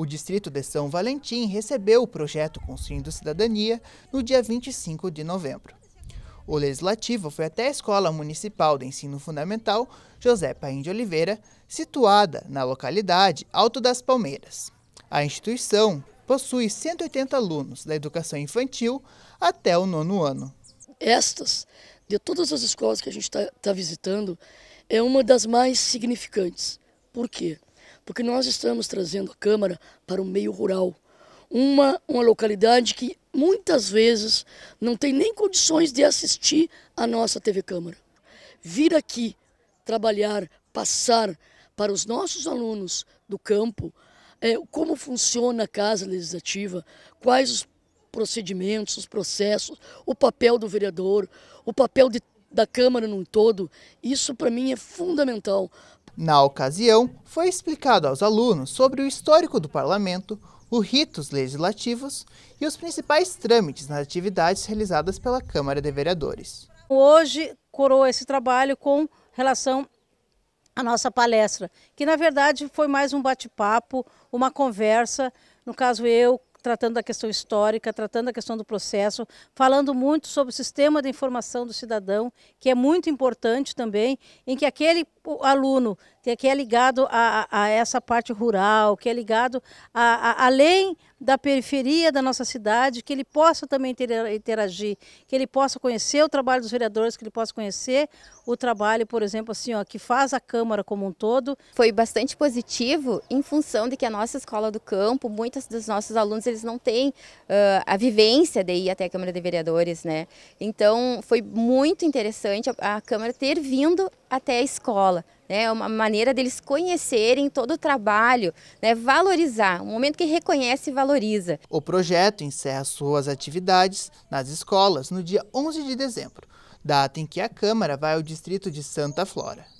O distrito de São Valentim recebeu o projeto Construindo Cidadania no dia 25 de novembro. O legislativo foi até a Escola Municipal de Ensino Fundamental José Paim de Oliveira, situada na localidade Alto das Palmeiras. A instituição possui 180 alunos da educação infantil até o nono ano. Estas, de todas as escolas que a gente está tá visitando, é uma das mais significantes. Por quê? porque nós estamos trazendo a Câmara para o meio rural. Uma, uma localidade que muitas vezes não tem nem condições de assistir a nossa TV Câmara. Vir aqui trabalhar, passar para os nossos alunos do campo é, como funciona a Casa Legislativa, quais os procedimentos, os processos, o papel do vereador, o papel de, da Câmara no todo, isso para mim é fundamental na ocasião, foi explicado aos alunos sobre o histórico do parlamento, os ritos legislativos e os principais trâmites nas atividades realizadas pela Câmara de Vereadores. Hoje coroa esse trabalho com relação à nossa palestra, que na verdade foi mais um bate-papo, uma conversa, no caso eu tratando da questão histórica, tratando da questão do processo, falando muito sobre o sistema de informação do cidadão, que é muito importante também, em que aquele o tipo, aluno que é ligado a, a, essa parte rural, que é ligado a, a, além da periferia da nossa cidade, que ele possa também interagir, que ele possa conhecer o trabalho dos vereadores, que ele possa conhecer o trabalho, por exemplo, assim, ó, que faz a Câmara como um todo. Foi bastante positivo em função de que a nossa escola do campo, muitos dos nossos alunos, eles não têm uh, a vivência de ir até a Câmara de Vereadores, né? Então, foi muito interessante a, a Câmara ter vindo até a escola. Né? É né? uma maneira deles conhecerem todo o trabalho, né? valorizar, um momento que reconhece e valoriza. O projeto encerra suas atividades nas escolas no dia 11 de dezembro, data em que a Câmara vai ao distrito de Santa Flora.